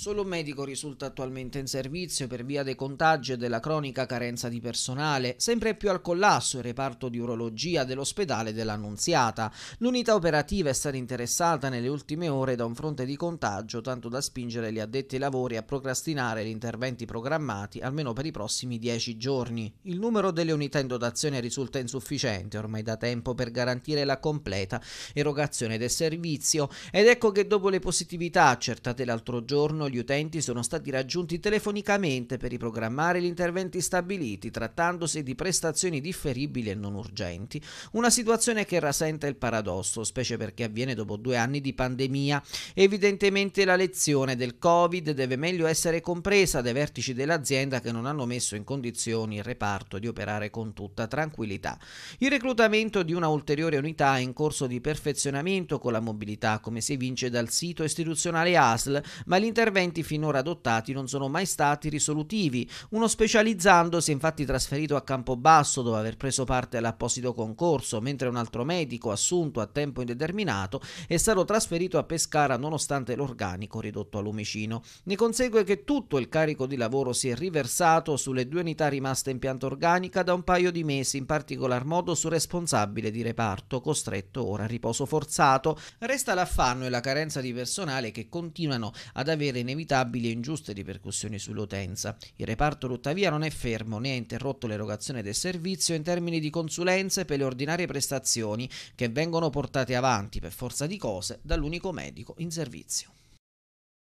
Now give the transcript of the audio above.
Solo un medico risulta attualmente in servizio per via dei contagi e della cronica carenza di personale, sempre più al collasso il reparto di urologia dell'ospedale dell'Annunziata. L'unità operativa è stata interessata nelle ultime ore da un fronte di contagio, tanto da spingere gli addetti ai lavori a procrastinare gli interventi programmati almeno per i prossimi dieci giorni. Il numero delle unità in dotazione risulta insufficiente ormai da tempo per garantire la completa erogazione del servizio ed ecco che dopo le positività accertate l'altro giorno gli utenti sono stati raggiunti telefonicamente per riprogrammare gli interventi stabiliti, trattandosi di prestazioni differibili e non urgenti, una situazione che rasenta il paradosso, specie perché avviene dopo due anni di pandemia. Evidentemente la lezione del Covid deve meglio essere compresa dai vertici dell'azienda che non hanno messo in condizioni il reparto di operare con tutta tranquillità. Il reclutamento di una ulteriore unità è in corso di perfezionamento con la mobilità, come si evince dal sito istituzionale ASL, ma l'intervento interventi finora adottati non sono mai stati risolutivi. Uno specializzandosi è infatti trasferito a Campobasso dopo aver preso parte all'apposito concorso, mentre un altro medico assunto a tempo indeterminato è stato trasferito a Pescara nonostante l'organico ridotto a Lumicino. Ne consegue che tutto il carico di lavoro si è riversato sulle due unità rimaste in pianta organica da un paio di mesi, in particolar modo sul responsabile di reparto, costretto ora a riposo forzato. Resta l'affanno e la carenza di personale che continuano ad avere nei inevitabili e ingiuste ripercussioni sull'utenza. Il reparto tuttavia non è fermo né ha interrotto l'erogazione del servizio in termini di consulenze per le ordinarie prestazioni che vengono portate avanti per forza di cose dall'unico medico in servizio.